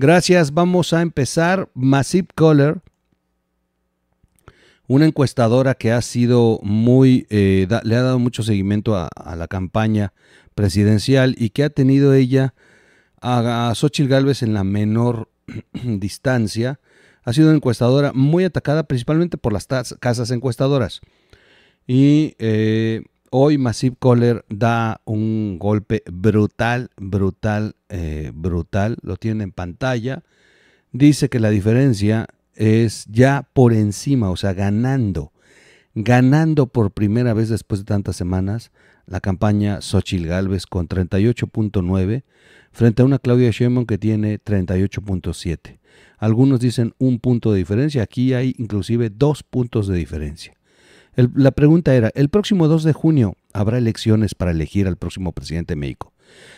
Gracias, vamos a empezar. Masip Color, una encuestadora que ha sido muy, eh, le ha dado mucho seguimiento a, la campaña presidencial y que ha tenido ella a, a Xochitl Gálvez en la menor distancia. Ha sido una encuestadora muy atacada principalmente por las casas encuestadoras. Y eh, hoy Masip Kohler da un golpe brutal, brutal, eh, brutal. Lo tiene en pantalla. Dice que la diferencia es ya por encima, o sea, ganando. Ganando por primera vez después de tantas semanas la campaña Xochil Galvez con 38.9 frente a una Claudia Sheinbaum que tiene 38.7. Algunos dicen un punto de diferencia, aquí hay inclusive dos puntos de diferencia la pregunta era, el próximo 2 de junio habrá elecciones para elegir al próximo presidente de México.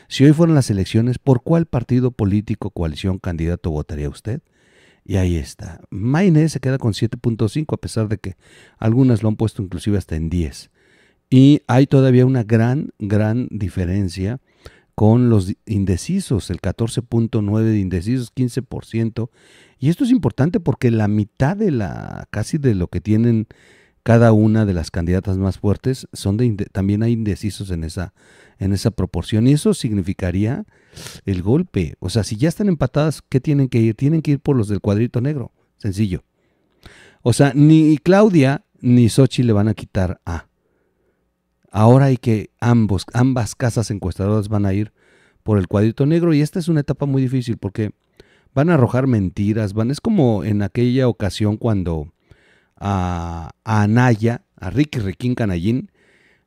Si hoy fueran las elecciones, ¿por cuál partido político, coalición, candidato votaría usted? Y ahí está. Maine se queda con 7.5 a pesar de que algunas lo han puesto inclusive hasta en 10. Y hay todavía una gran, gran diferencia con los indecisos, el 14.9 de indecisos, 15%. Y esto es importante porque la mitad de la, casi de lo que tienen cada una de las candidatas más fuertes son de, también hay indecisos en esa en esa proporción y eso significaría el golpe. O sea, si ya están empatadas, ¿qué tienen que ir? Tienen que ir por los del cuadrito negro, sencillo. O sea, ni Claudia ni Sochi le van a quitar a. Ahora hay que ambos ambas casas encuestadoras van a ir por el cuadrito negro y esta es una etapa muy difícil porque van a arrojar mentiras, van es como en aquella ocasión cuando a, Anaya, a Ricky Requín Canallín,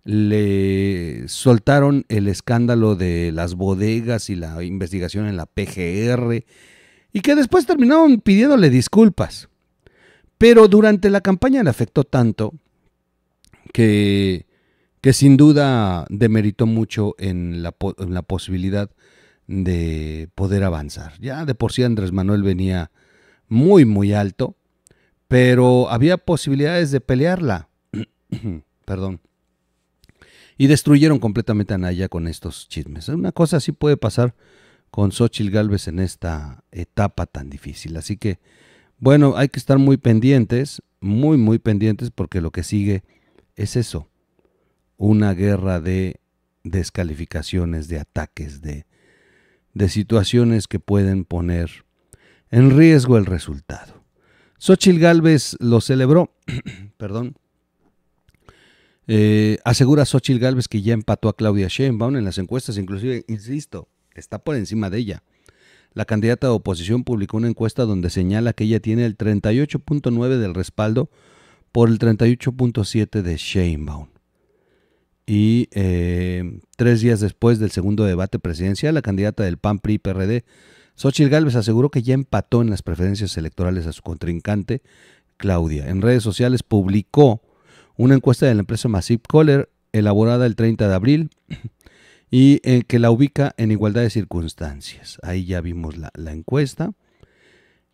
le soltaron el escándalo de las bodegas y la investigación en la PGR, y que después terminaron pidiéndole disculpas. Pero durante la campaña le afectó tanto que, que sin duda demeritó mucho en la, en la posibilidad de poder avanzar. Ya de por sí Andrés Manuel venía muy, muy alto pero había posibilidades de pelearla. Perdón. Y destruyeron completamente a Naya con estos chismes. Una cosa así puede pasar con Xochitl Galvez en esta etapa tan difícil. Así que, bueno, hay que estar muy pendientes, muy, muy pendientes, porque lo que sigue es eso: una guerra de descalificaciones, de ataques, de, de situaciones que pueden poner en riesgo el resultado. Xochil Gálvez lo celebró, perdón. Eh, asegura Xochil Gálvez que ya empató a Claudia Sheinbaum en las encuestas, inclusive, insisto, está por encima de ella. La candidata de oposición publicó una encuesta donde señala que ella tiene el 38.9 del respaldo por el 38.7 de Sheinbaum. Y eh, tres días después del segundo debate presidencial, la candidata del PAN PRI PRD Xochitl Gálvez aseguró que ya empató en las preferencias electorales a su contrincante, Claudia. En redes sociales publicó una encuesta de la empresa Massive Coller, elaborada el 30 de abril, y eh, que la ubica en igualdad de circunstancias. Ahí ya vimos la, encuesta.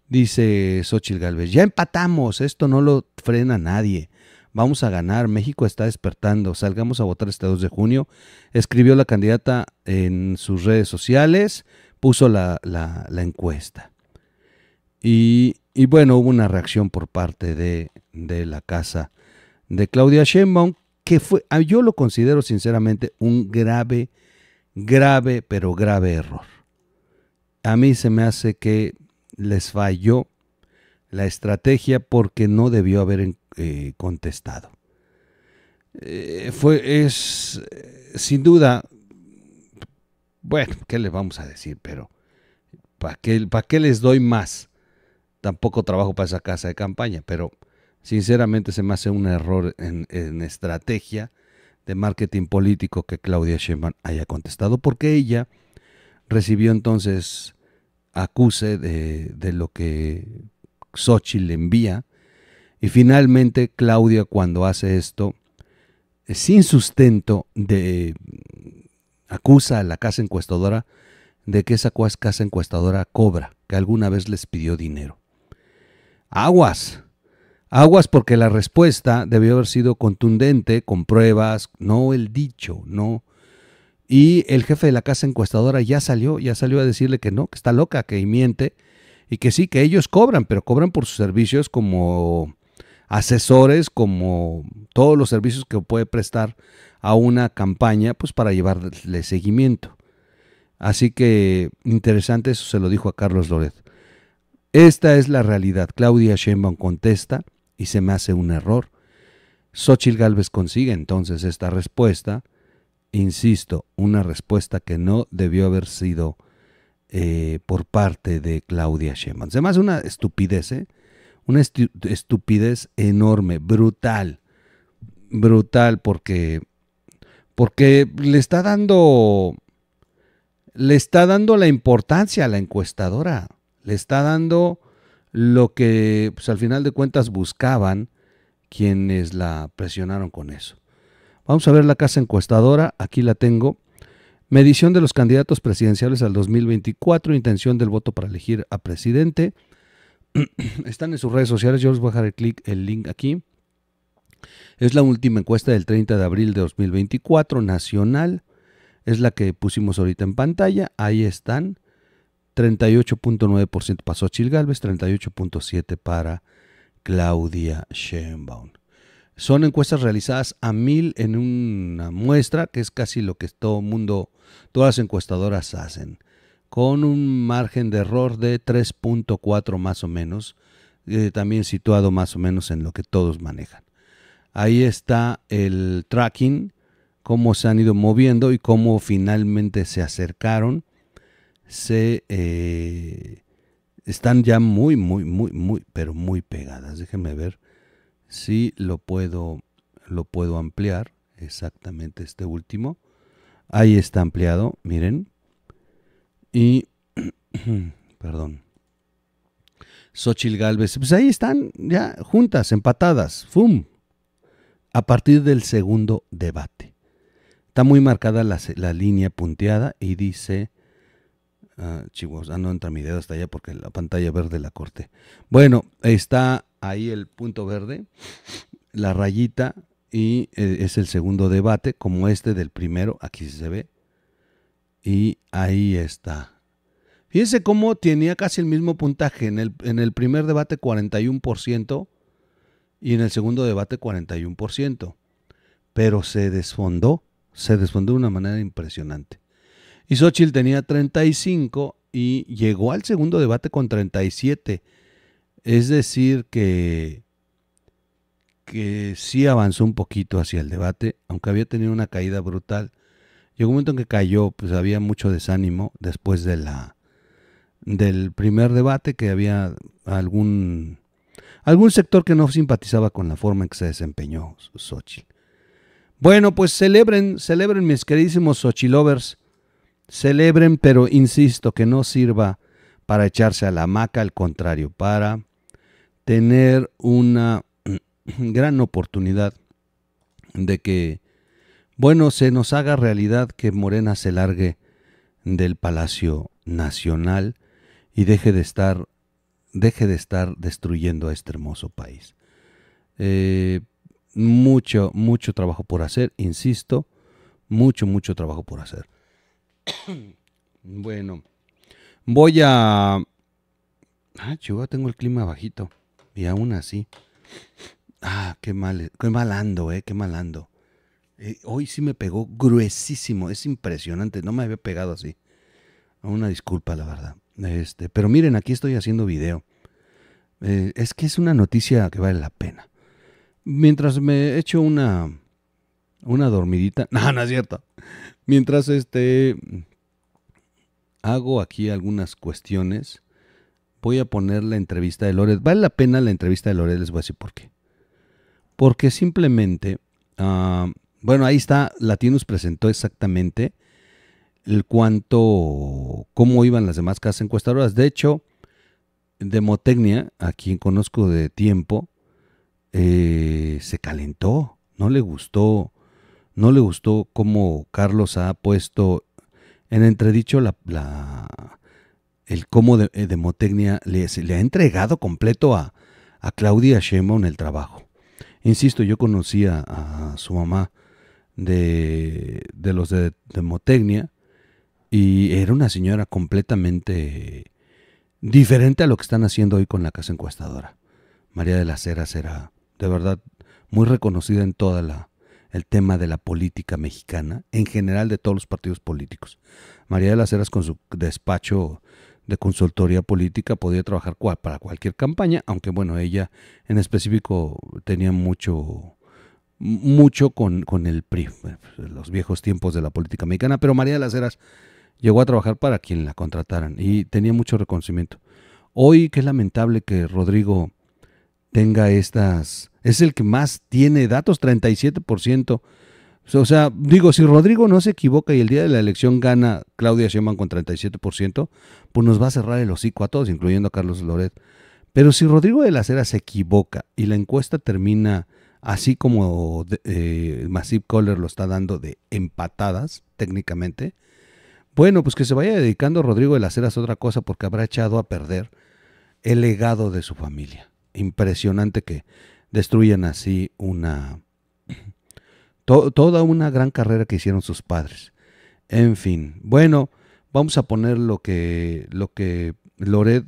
Dice Xochitl Gálvez, ya empatamos, esto no lo frena nadie. Vamos a ganar, México está despertando, salgamos a votar este 2 de junio. Escribió la candidata en sus redes sociales puso la, la, encuesta. Y, y, bueno, hubo una reacción por parte de, de la casa de Claudia Sheinbaum, que fue, ah, yo lo considero sinceramente un grave, grave, pero grave error. A mí se me hace que les falló la estrategia porque no debió haber eh, contestado. Eh, fue, es, eh, sin duda, bueno, ¿qué les vamos a decir? Pero, ¿para qué, qué les doy más? Tampoco trabajo para esa casa de campaña, pero sinceramente se me hace un error en, estrategia de marketing político que Claudia Sheinbaum haya contestado, porque ella recibió entonces acuse de, de lo que Xochitl le envía, y finalmente Claudia cuando hace esto, eh, sin sustento de, acusa a la casa encuestadora de que esa casa encuestadora cobra, que alguna vez les pidió dinero. Aguas, aguas porque la respuesta debió haber sido contundente, con pruebas, no el dicho, no. Y el jefe de la casa encuestadora ya salió, ya salió a decirle que no, que está loca, que miente, y que sí, que ellos cobran, pero cobran por sus servicios como asesores como todos los servicios que puede prestar a una campaña pues para llevarle seguimiento. Así que interesante eso se lo dijo a Carlos Loret. Esta es la realidad. Claudia Sheinbaum contesta y se me hace un error. Xochitl Gálvez consigue entonces esta respuesta, insisto, una respuesta que no debió haber sido eh, por parte de Claudia Sheinbaum. Se me hace una estupidez, ¿eh? Una estupidez enorme, brutal, brutal, porque, porque le está dando, le está dando la importancia a la encuestadora, le está dando lo que pues, al final de cuentas buscaban quienes la presionaron con eso. Vamos a ver la casa encuestadora, aquí la tengo. Medición de los candidatos presidenciales al 2024, intención del voto para elegir a presidente. están en sus redes sociales. Yo les voy a dejar el, el link aquí. Es la última encuesta del 30 de abril de 2024, nacional. Es la que pusimos ahorita en pantalla. Ahí están. 38.9% pasó a Chil Galvez, 38.7% para Claudia Sheinbaum. Son encuestas realizadas a mil en una muestra, que es casi lo que todo mundo, todas las encuestadoras hacen con un margen de error de 3.4 más o menos, eh, también situado más o menos en lo que todos manejan. Ahí está el tracking, cómo se han ido moviendo y cómo finalmente se acercaron. Se eh, están ya muy, muy, muy, muy, pero muy pegadas. Déjenme ver si lo puedo, lo puedo ampliar. Exactamente este último. Ahí está ampliado, miren. Y, perdón, Xochil Galvez, pues ahí están ya juntas, empatadas, ¡fum! A partir del segundo debate. Está muy marcada la, línea punteada y dice... Ah, chivos, ah, no entra mi dedo hasta allá porque la pantalla verde la corté. Bueno, está ahí el punto verde, la rayita, y eh, es el segundo debate, como este del primero, aquí se ve, y ahí está. Fíjense cómo tenía casi el mismo puntaje. En el, en el primer debate 41% y en el segundo debate 41%. Pero se desfondó, se desfondó de una manera impresionante. Y Xochitl tenía 35 y llegó al segundo debate con 37. Es decir, que, que sí avanzó un poquito hacia el debate, aunque había tenido una caída brutal. Llegó un momento en que cayó, pues había mucho desánimo después de la del primer debate que había algún algún sector que no simpatizaba con la forma en que se desempeñó Xochitl. Bueno, pues celebren, celebren mis queridísimos Xochilovers, celebren, pero insisto que no sirva para echarse a la hamaca, al contrario, para tener una gran oportunidad de que bueno, se nos haga realidad que Morena se largue del Palacio Nacional y deje de estar, deje de estar destruyendo a este hermoso país. Eh, mucho, mucho trabajo por hacer, insisto, mucho, mucho trabajo por hacer. bueno, voy a... Ah, Chihuahua, tengo el clima bajito. Y aún así. Ah, qué mal, qué mal ando, eh, qué mal ando. Eh, hoy sí me pegó gruesísimo, es impresionante, no me había pegado así. Una disculpa, la verdad. Este, pero miren, aquí estoy haciendo video. Eh, es que es una noticia que vale la pena. Mientras me echo una una dormidita, no, no es cierto. Mientras este hago aquí algunas cuestiones, voy a poner la entrevista de Loret. Vale la pena la entrevista de Loret, les voy a decir por qué. Porque simplemente ah, bueno, ahí está, Latinos presentó exactamente el cuánto, cómo iban las demás casas encuestadoras. De hecho, Demotecnia, a quien conozco de tiempo, eh, se calentó, no le gustó, no le gustó cómo Carlos ha puesto en entredicho la, el cómo de, eh, Demotecnia le, le, ha entregado completo a, a Claudia en el trabajo. Insisto, yo conocía a su mamá de, los de Motecnia y era una señora completamente diferente a lo que están haciendo hoy con la casa encuestadora. María de las Heras era de verdad muy reconocida en toda la el tema de la política mexicana, en general de todos los partidos políticos. María de las Heras con su despacho de consultoría política podía trabajar cual, para cualquier campaña, aunque bueno, ella en específico tenía mucho mucho con, con el PRI, eh, los viejos tiempos de la política mexicana, pero María de las Heras llegó a trabajar para quien la contrataran y tenía mucho reconocimiento. Hoy qué lamentable que Rodrigo tenga estas... Es el que más tiene datos, 37%. O sea, digo, si Rodrigo no se equivoca y el día de la elección gana Claudia Sheinbaum con 37%, pues nos va a cerrar el hocico a todos, incluyendo a Carlos Loret. Pero si Rodrigo de las Heras se equivoca y la encuesta termina así como eh, Massive lo está dando de empatadas técnicamente, bueno, pues que se vaya dedicando Rodrigo de las Heras a otra cosa porque habrá echado a perder el legado de su familia. Impresionante que destruyan así una toda una gran carrera que hicieron sus padres. En fin, bueno, vamos a poner lo que lo que Lored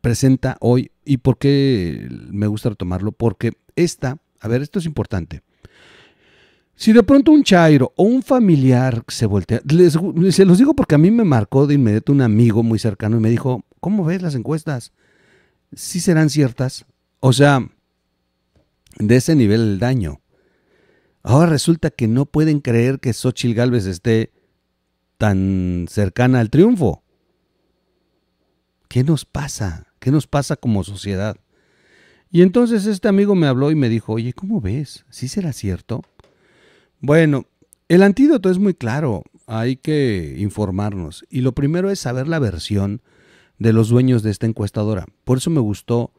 presenta hoy ¿Y por qué me gusta retomarlo? Porque esta, a ver, esto es importante. Si de pronto un chairo o un familiar se voltea, se los digo porque a mí me marcó de inmediato un amigo muy cercano y me dijo, ¿cómo ves las encuestas? ¿Sí serán ciertas? O sea, de ese nivel el daño. Ahora resulta que no pueden creer que Xochitl Galvez esté tan cercana al triunfo. ¿Qué nos pasa? ¿Qué nos pasa como sociedad? Y entonces este amigo me habló y me dijo, oye, ¿cómo ves? ¿Sí será cierto? Bueno, el antídoto es muy claro, hay que informarnos. Y lo primero es saber la versión de los dueños de esta encuestadora. Por eso me gustó.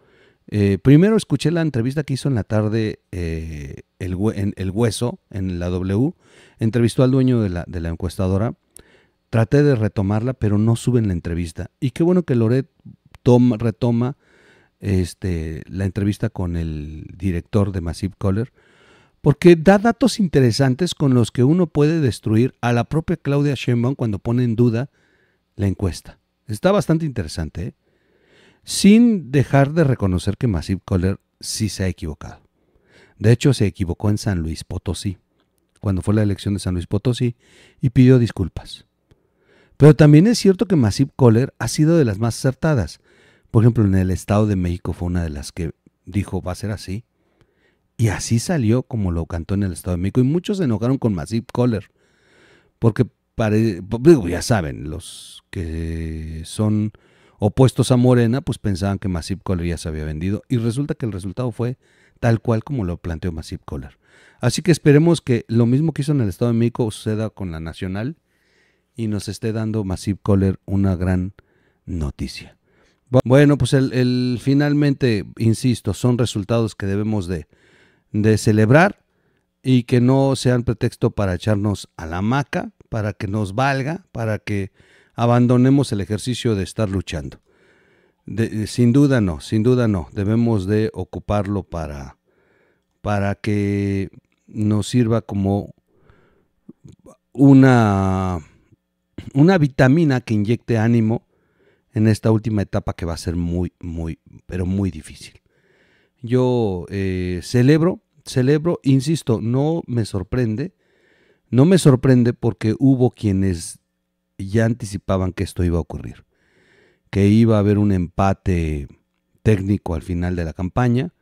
Eh, primero escuché la entrevista que hizo en la tarde eh, el, en, el, Hueso, en la W. Entrevistó al dueño de la, encuestadora. Traté de retomarla, pero no suben la entrevista. Y qué bueno que Loret retoma este, la entrevista con el director de Massive Caller, porque da datos interesantes con los que uno puede destruir a la propia Claudia Sheinbaum cuando pone en duda la encuesta. Está bastante interesante, ¿eh? sin dejar de reconocer que Massive Caller sí se ha equivocado. De hecho, se equivocó en San Luis Potosí, cuando fue la elección de San Luis Potosí, y pidió disculpas. Pero también es cierto que Massive Caller ha sido de las más acertadas. Por ejemplo, en el Estado de México fue una de las que dijo, va a ser así. Y así salió como lo cantó en el Estado de México. Y muchos se enojaron con Masip Kohler, Porque, ya saben, los que son opuestos a Morena, pues pensaban que Massive Kohler ya se había vendido. Y resulta que el resultado fue tal cual como lo planteó Massive Kohler. Así que esperemos que lo mismo que hizo en el Estado de México suceda con la Nacional y nos esté dando Massive Kohler una gran noticia. Bueno, pues el, finalmente, insisto, son resultados que debemos de, celebrar y que no sean pretexto para echarnos a la maca, para que nos valga, para que abandonemos el ejercicio de estar luchando. Eh, sin duda no, sin duda no. Debemos de ocuparlo para, para que nos sirva como una, una vitamina que inyecte ánimo en esta última etapa que va a ser muy, muy, pero muy difícil. Yo eh, celebro, celebro, insisto, no me sorprende, no me sorprende porque hubo quienes ya anticipaban que esto iba a ocurrir, que iba a haber un empate técnico al final de la campaña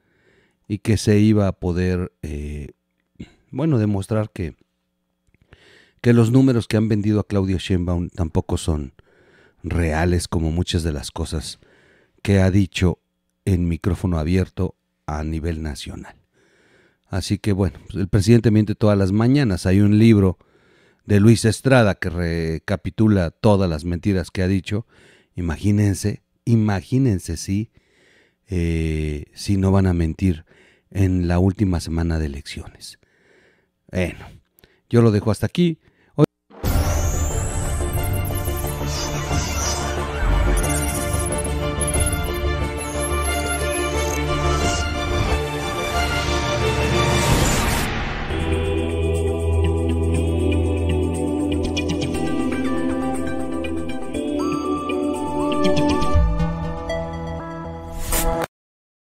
y que se iba a poder, eh, bueno, demostrar que, que los números que han vendido a Claudio Sheinbaum tampoco son, reales como muchas de las cosas que ha dicho en micrófono abierto a nivel nacional. Así que bueno, pues, el presidente miente todas las mañanas. Hay un libro de Luis Estrada que recapitula todas las mentiras que ha dicho. Imagínense, imagínense si, eh, si no van a mentir en la última semana de elecciones. Bueno, yo lo dejo hasta aquí.